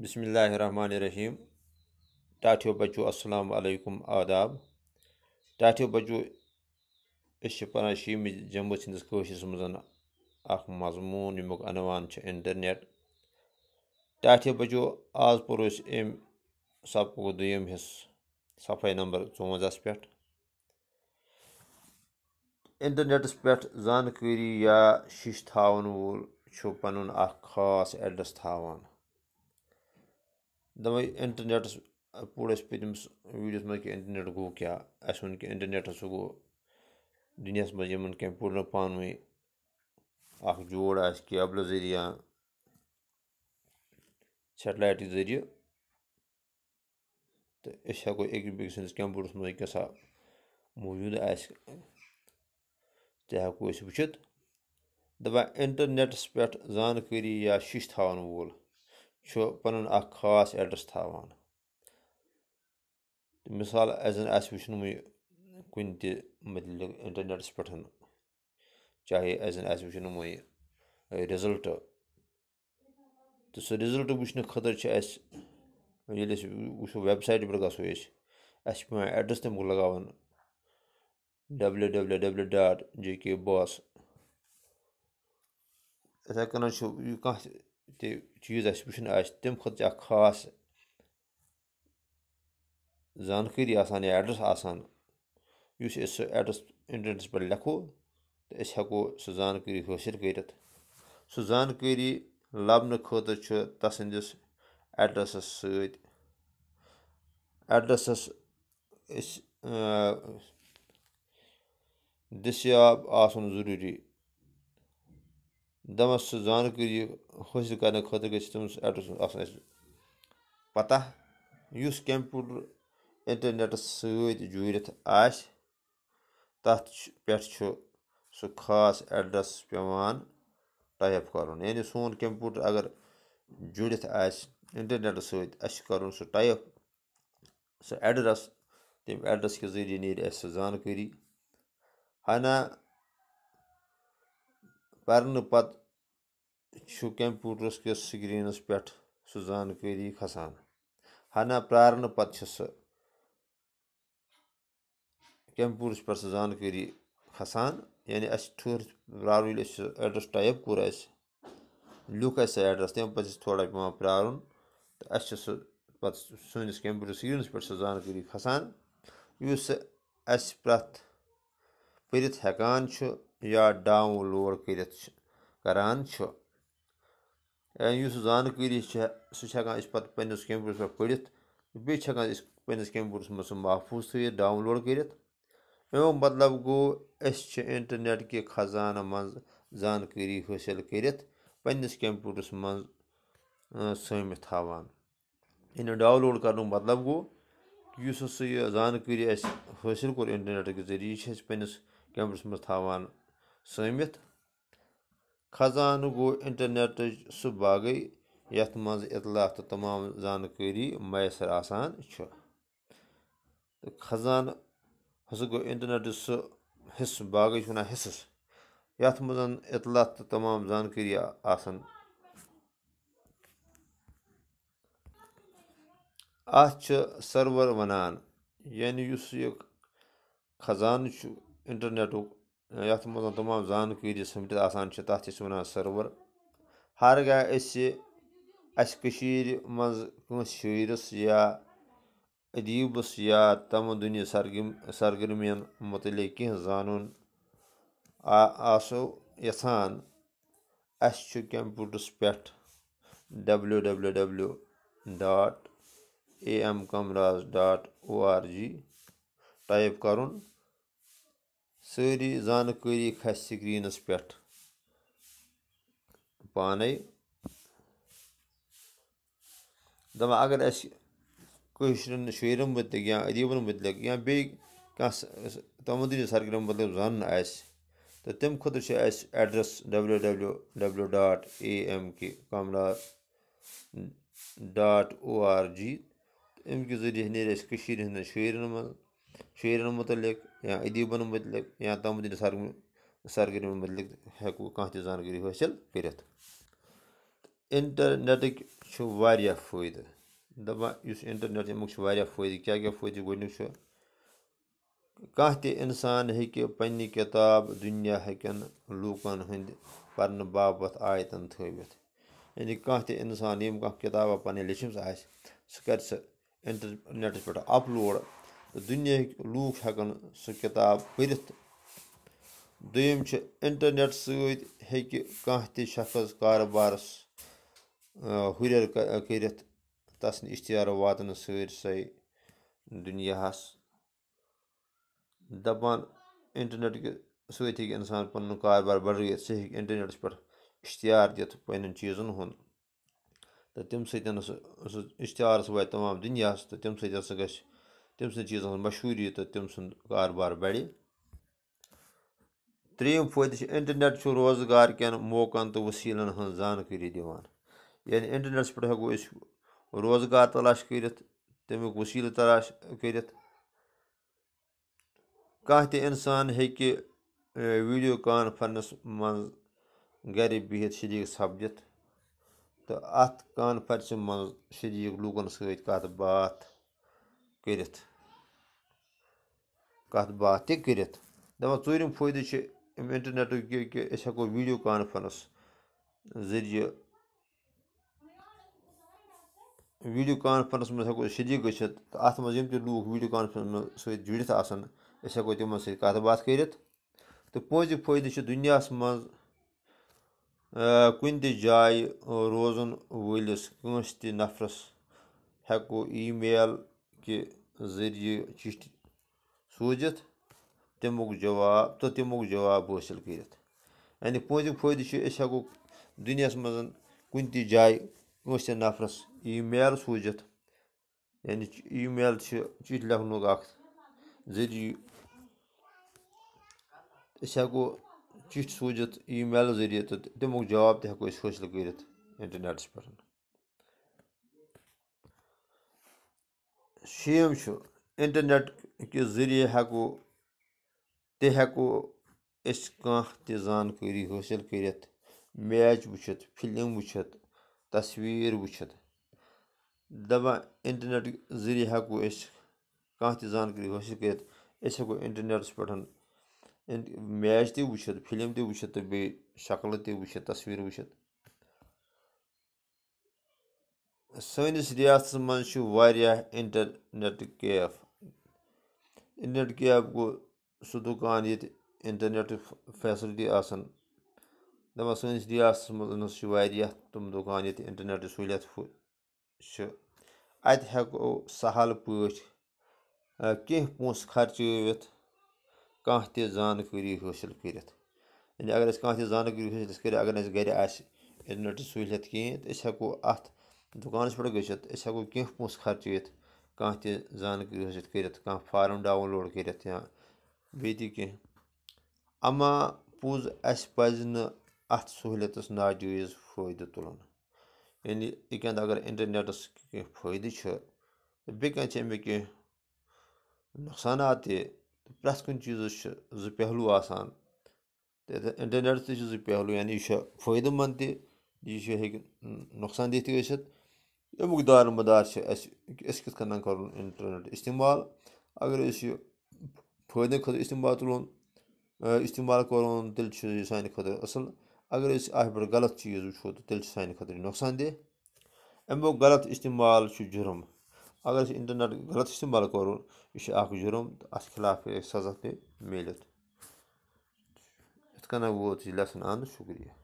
بسم اللہ الرحمن الرحیم ٹاٹھیو بچو السلام علیکم آداب ٹاٹھیو بچو اس سے شیم شیمس سندس کوشش مزن اخ مضمون عنوان انٹرنیٹ ٹاٹھیو بچو آز پوس ام سپ دیم حص صفحہ نمبر ورزہ پنٹنٹس پانکری یا شش تھاون وول پن خاص ایڈرس تھاوان دَپان اِنٹَرنٮ۪ٹَس پوٚر اَسہِ اَسہِ پٔتمِس ویٖڈیوَس منٛز منٛز کہِ کہِ اِنٹَرنٮ۪ٹ اِنٹَرنٮ۪ٹ گوٚو گوٚو کیٛاہ ووٚن ہَسا دُنیاہَس یِمَن پانہٕ ؤنۍ اَکھ جوڑ آسہِ کیبلہٕ گوس یا سا گو تہٕ أسۍ ہٮ۪کو أکِس بیٚکہِ سٕنٛدِس کَمپیوٗٹرَس منٛز کیٛاہ سا موٗجوٗد آسہِ تہِ ہٮ۪کو أسۍ وٕچھِتھ دَپان اِنٹَرنٮ۪ٹَس پٮ۪ٹھ زانکٲری یا شِش تھاوَن وول چھُ پَنُن اَکھ خاص اٮ۪ڈرَس تھاوان پ پاصڈ آسہِ مثال کُنہِ تہِ متعلق اِنٹَرنٮ۪ٹَس پٮ۪ٹھ چاہے اَسہِ زَن آسہِ رِزَلٹ رِزَلٹ تہٕ سُہ وٕچھنہٕ خٲطرٕ چھِ اَسہِ ییٚلہِ أسۍ وٕچھو وٮ۪بسایٹہِ پٮ۪ٹھ گژھو أسۍ اَسہِ چھِ پٮ۪وان اٮ۪ڈرَس تَمیُک لگاوُن W W W dot J K باس یِتھَے کٔنۍ اتے کن کان تہِ چیٖز اَسہِ وٕچھُن آسہِ تَمہِ خٲطرٕ چھِ اَکھ خاص زانکٲری آسان آسان یا اٮ۪ڈرَس اٮ۪ڈرَس یُس أسۍ سُہ پٮ۪ٹھ زانکری تہٕ أسۍ ہٮ۪کو سُہ زانکٲری حٲصِل کٔرِتھ سُہ زانکٲری لَبنہٕ خٲطرٕ چھُ تَسٕنٛدِس اٮ۪ڈرَسَس سۭتۍ اٮ۪ڈرَسَس أسۍ ایڈرسس آسُن ضٔروٗری سُہ یہِ حٲصِل خٲطرٕ گژھِ تٔمِس زانکری آسُن اَسہِ پَتہ یُس تم اِنٹَرنٮ۪ٹَس سۭتۍ جوٗرِتھ آسہِ تَتھ چھُ پٮ۪ٹھ چھُ سُہ خاص اٮ۪ڈرَس پٮ۪وان ٹایپ کَرُن یعنی سون کرمپوٹر اگر جُڑِتھ آسہِ اِنٹَرنٮ۪ٹَس سۭتۍ اَسہِ چھُ کَرُن سُہ سُہ ٹایپ اٮ۪ڈرَس تَمہِ اٮ۪ڈرَس کہِ ذٔریعہِ نیرِ اَسہِ سُہ زانکٲری ہانہ چھُ کرمپٹرس کس سکرس پیٹ سو زانکری کھسان ہنہ چھِ سُہ سا پٮ۪ٹھ سُہ زانکٲری کھسان یعنی اَسہِ اَسہِ اَسہِ ییٚلہِ سُہ ٹایپ کوٚر لیوٗکھ اَسہِ سُہ کھل تَمہِ پَتہٕ چھِ تھوڑا پٮ۪وان پرٛارُن تہٕ اَسہِ پیار سُہ پہ سنس کمپیوٹر سکرس پہ سو زانکری کھسان چھُ یا ڈاؤن لوڈ کر زانکری سکان پہ پسپر پہ پھر پمپوٹرس مزہ محفوظ تیل ڈاؤن لوڈ کرط مطلب گو اِنٹرنٹ کزانہ مانکری حاصل کرمپیوٹرس مزت تھوانے یعنی ڈاؤن لوڈ کرن مطلب گوس زانکری حاصل کورٹرنٹ کے ذریعہ پنس کیمبرس مزان سٲمِتھ خزانہٕ گوٚو اِنٹرنٮ۪ٹٕچ سُہ باغٕے یَتھ منٛز اطلاع تہٕ تمام زانکٲری میسر آسان چھُ تہٕ خزانہٕ ہسا گوٚو اِنٹرنٮ۪ٹٕچ سُہ حِصہٕ باغٕے چھِ وَنان حِصَس یَتھ منٛز اطلاع تہٕ تمام زانکٲری آسان اَتھ چھِ سٔروَر وَنان یعنی یُس یہِ خزانہٕ چھُ اِنٹرنٮ۪ٹُک تمام زانکری سمٹان تک واقعہ سرور ہر گاہ کٲنٛسہِ شٲعرَس یا ادیٖبَس یا تَمدُنہِ سرگِم سرگرمی متعلق کینٛہہ زانُن آسو کن اَسہِ چھُ کمپوٹرس پٮ۪ٹھ W W W dot A M Kamraj dot O R G type کَرُن سٲری زانکٲری کھسہِ سِکریٖنَس پٮ۪ٹھ پانَے دَپان اگر اَسہِ کٲشرٮ۪ن شعر مُتعلِق یا ادیٖبَن مُتعلِق یا بیٚیہِ کانٛہہ تمدنی سرگرم آسہِ تہٕ تَمہِ خٲطرٕ چھُ اَسہِ address W W W dot A M K dot O R G اَمہِ کہِ ذٔریعہِ نیرِ اَسہِ کٔشیٖرِ ہِنٛدٮ۪ن شاعری منٛز شری متعلق یا ادیبن متعلق یا تمدین سرگرمی متعلق ہوں کانکری حاصل کرٹرنیٹک فید دس انٹرنیٹ امی فائدہ کیا فائدہ اِنسان ہیٚکہِ پنٛنہِ کِتاب دُنیا دنیا لوٗکَن ہٕنٛدۍ پَرنہٕ پاپت آیتَن تھٲوِتھ یعنی کانٛہہ تہِ اِنسان ییٚمۍ کانٛہہ کِتابہ پَنٕنۍ کتابہ آسہِ سُہ کَرِ سُہ پہ پٮ۪ٹھ اَپلوڈ لوٗکھ ہٮ۪کَن سُہ کِتاب پٔرِتھ دوٚیِم چھِ اِنٹَرنٮ۪ٹ تو دنیاک لکن سک کتاب پیت دنٹنٹ سر ہخص کاروبار واتنہٕ اشتہاروں دُنیاہَس دَپان اِنٹَرنٮ۪ٹ کہِ سۭتۍ ہیٚکہِ اِنسان پَنُن کاربار سُہ ہیٚکہِ بڑھ سنٹرنٹ پہ اشتہار دے پین چیزن ہند تو تمہ سُہ ستہار سب و تمام تہٕ تَمہِ سۭتۍ ہَسا گژھِ تم سیزن ہوں مشہوری تو تم ساربار بڑھ تریم فائدہ انٹرنیٹ روزگارکی موقع تو وصیلن زانکاری دعی یعنی انٹرنیٹس پہ ہکو روزگار تلاش کرصیل تلاش کران تنسان ہاں ویڈیو کانفرنس مر بدید سپدھ تو ات کانفسن مز شدید لوکن سک بات کر تہِ کٔرِتھ دَپان ژوٗرِم فٲیدٕ اَمہِ یہِ کہِ أسۍ أسۍ ویٖڈیو ویٖڈیو کانفرنس کانفرنس ذٔریعہِ منٛز منٛز گٔژھِتھ تہٕ اَتھ یِم تہِ لوٗکھ ویٖڈیو کانفرنس منٛز سۭتۍ جُڑِتھ آسان أسۍ كانفرینس تِمن سۭتۍ کَتھ باتھ کٔرِتھ تہٕ پٲنٛژِم فٲیدٕ سر دُنیاہَس منٛز کُنہِ تہِ جایہِ روزَن وٲلِس کٲنٛسہِ تہِ نفرَس تفرس ای میل کہِ ذٔریعہِ چِٹھۍ سوزت جواب تو تم جواب حاصل کرنی پوزم فائدہ اس مائک نفرس ای میل سوزت یعنی ای میل چھنک اری اس ای میل ذریعہ تو تک جواب تو ہکو حاصل کرٹرنیٹس پیمٹنٹ کہِ ذٔریعہِ ہٮ۪کو ہٮ۪کو تہِ تہِ أسۍ کانٛہہ زانکٲری حٲصِل کٔرِتھ میچ وٕچھِتھ وٕچھِتھ تصویٖر وٕچھِتھ دَپان اِنٹَرنٮ۪ٹ ذٔریعہِ ہٮ۪کو أسۍ کانٛہہ تہِ زانکٲری حٲصِل کٔرِتھ أسۍ ہٮ۪کو اِنٹَرنٮ۪ٹَس پٮ۪ٹھ میچ تہِ تہِ تہِ وٕچھِتھ وٕچھِتھ وٕچھِتھ تہٕ بیٚیہِ شَکلہٕ تصویٖر وٕچھِتھ سٲنِس رِیاستَس منٛز چھِ واریاہ اِنٹَرنٮ۪ٹ کیف انٹرنیٹ نیٹ کیب گو سہ دکان یتنٹ فیسلٹی آپ سیاست میرا تم دکان انٹرنیٹ سہولیت سے اتہ ہل پہ پہ خرچ کان تیری حاصل کر زانکاری حاصل کریے یعنی اگر گھر آپ انٹرنیٹ سہولیت کھین ہو دکان پتہ اسکو پوس خرچوت تہِ حٲصِل کٔرِتھ کانٛہہ فارم ڈاوُن لوڈ کٔرِتھ یا بیٚیہِ تہِ کینٛہہ اَما پوٚز اَسہِ پَزِ نہٕ اَتھ سہوٗلیتَس ناجٲیِز فٲیدٕ تُلُن یعنی ایک اند اگر چیٖزَس چھِ زٕ پہلوٗ آسان تہٕ کیز تہِ چھِ زٕ پہلوٗ یعنی یہِ چھُ فٲیدٕ منٛد تہِ یہِ چھُ ہیٚکہِ نۄقصان دہ تہِ ٲسِتھ اَمیُک دار مدار چھُ اَسہِ أسۍ کِتھ کٔنۍ کَرُن اِنٹَرنٮ۪ٹ استعمال اگر أسۍ یہِ فٲیدٕ خٲطرٕ استعمال تُلون استعمال کَرون تیٚلہِ چھُ یہِ سانہِ خٲطرٕ اَصٕل اگر أسۍ اَتھ پٮ۪ٹھ غلط چیٖز وٕچھو تہٕ تیٚلہِ چھُ سانہِ خٲطرٕ نۄقصان دہ اَمیُک غلط استعمال چھُ جُرم اگر أسۍ اِنٹَرنٮ۪ٹ غلط استعمال کَرو یہِ چھُ اَکھ جُرم تہٕ اَتھ خلاف ہیٚکہِ اَسہِ سزا تہِ میٖلِتھ یِتھ کٔنۍ ووت یہِ لیسَن اَنٛد شُکریہ